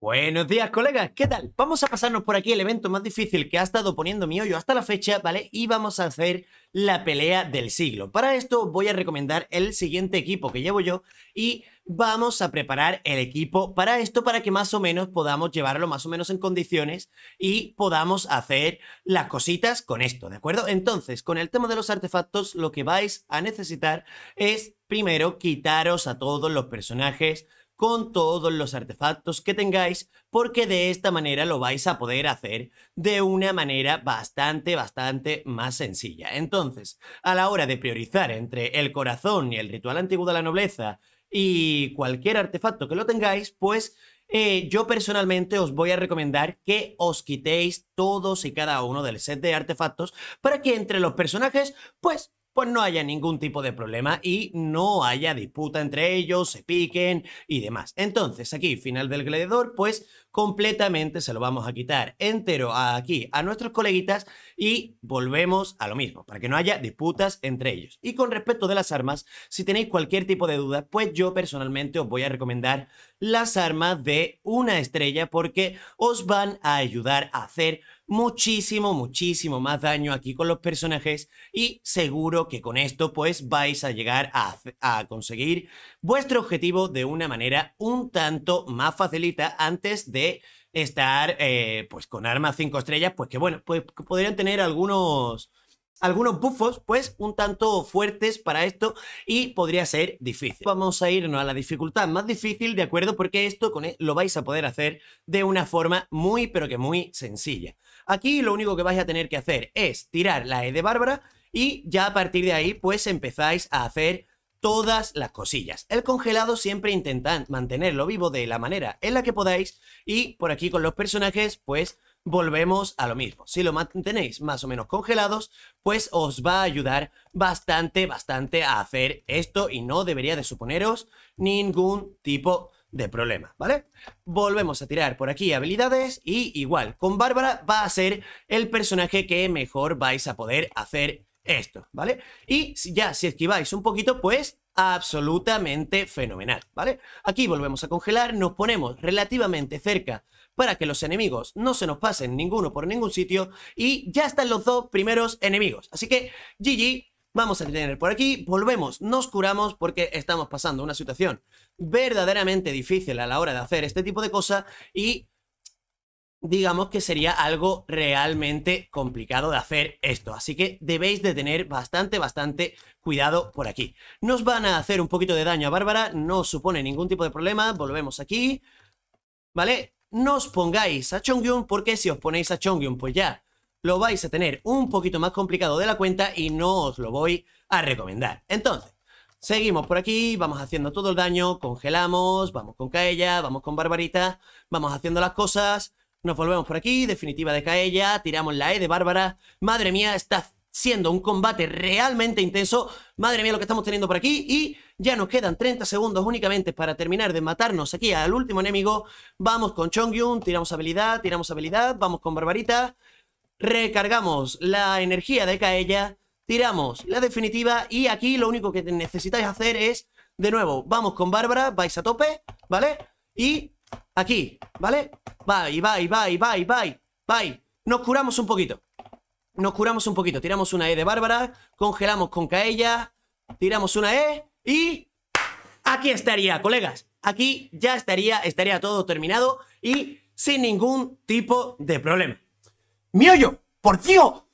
Buenos días, colegas. ¿Qué tal? Vamos a pasarnos por aquí el evento más difícil que ha estado poniendo mi hoyo hasta la fecha, ¿vale? Y vamos a hacer la pelea del siglo. Para esto voy a recomendar el siguiente equipo que llevo yo y vamos a preparar el equipo para esto para que más o menos podamos llevarlo más o menos en condiciones y podamos hacer las cositas con esto, ¿de acuerdo? Entonces, con el tema de los artefactos, lo que vais a necesitar es primero quitaros a todos los personajes con todos los artefactos que tengáis porque de esta manera lo vais a poder hacer de una manera bastante, bastante más sencilla. Entonces, a la hora de priorizar entre el corazón y el ritual antiguo de la nobleza y cualquier artefacto que lo tengáis, pues eh, yo personalmente os voy a recomendar que os quitéis todos y cada uno del set de artefactos para que entre los personajes, pues pues no haya ningún tipo de problema y no haya disputa entre ellos, se piquen y demás. Entonces, aquí, final del gladiador, pues completamente se lo vamos a quitar entero aquí a nuestros coleguitas y volvemos a lo mismo, para que no haya disputas entre ellos. Y con respecto de las armas, si tenéis cualquier tipo de duda, pues yo personalmente os voy a recomendar las armas de una estrella porque os van a ayudar a hacer muchísimo, muchísimo más daño aquí con los personajes y seguro que con esto pues vais a llegar a, conseguir vuestro objetivo de una manera un tanto más facilita antes de estar eh, pues con armas 5 estrellas, pues que bueno, pues podrían tener algunos algunos buffos, pues, un tanto fuertes para esto y podría ser difícil. Vamos a irnos a la dificultad más difícil, ¿de acuerdo? Porque esto con e, lo vais a poder hacer de una forma muy, pero que muy sencilla. Aquí lo único que vais a tener que hacer es tirar la E de Bárbara y ya a partir de ahí, pues, empezáis a hacer todas las cosillas. El congelado siempre intentad mantenerlo vivo de la manera en la que podáis y por aquí con los personajes, pues, volvemos a lo mismo. Si lo mantenéis más o menos congelados, pues os va a ayudar bastante, bastante a hacer esto y no debería de suponeros ningún tipo de problema, ¿vale? Volvemos a tirar por aquí habilidades y igual, con Bárbara va a ser el personaje que mejor vais a poder hacer esto, ¿vale? Y ya si esquiváis un poquito, pues absolutamente fenomenal, ¿vale? Aquí volvemos a congelar, nos ponemos relativamente cerca para que los enemigos no se nos pasen ninguno por ningún sitio y ya están los dos primeros enemigos. Así que, GG, vamos a detener por aquí, volvemos, nos curamos porque estamos pasando una situación verdaderamente difícil a la hora de hacer este tipo de cosas y digamos que sería algo realmente complicado de hacer esto. Así que debéis de tener bastante, bastante cuidado por aquí. Nos van a hacer un poquito de daño a Bárbara, no supone ningún tipo de problema, volvemos aquí, ¿vale? No os pongáis a Chongyun porque si os ponéis a Chongyun, pues ya lo vais a tener un poquito más complicado de la cuenta y no os lo voy a recomendar. Entonces, Seguimos por aquí, vamos haciendo todo el daño, congelamos, vamos con Kaella, vamos con Barbarita, vamos haciendo las cosas, nos volvemos por aquí, definitiva de Kaella, tiramos la E de Bárbara. Madre mía, está siendo un combate realmente intenso. Madre mía lo que estamos teniendo por aquí y ya nos quedan 30 segundos únicamente para terminar de matarnos aquí al último enemigo. Vamos con Chongyun, tiramos habilidad, tiramos habilidad, vamos con Barbarita. Recargamos la energía de Kaella, tiramos la definitiva y aquí lo único que necesitáis hacer es, de nuevo, vamos con Bárbara, vais a tope, ¿vale? Y Aquí, ¿vale? Bye, bye, bye, bye, bye, bye. Nos curamos un poquito. Nos curamos un poquito. Tiramos una E de Bárbara, congelamos con Caella, tiramos una E y... Aquí estaría, colegas. Aquí ya estaría, estaría todo terminado y sin ningún tipo de problema. ¡Miollo! ¡Por Dios!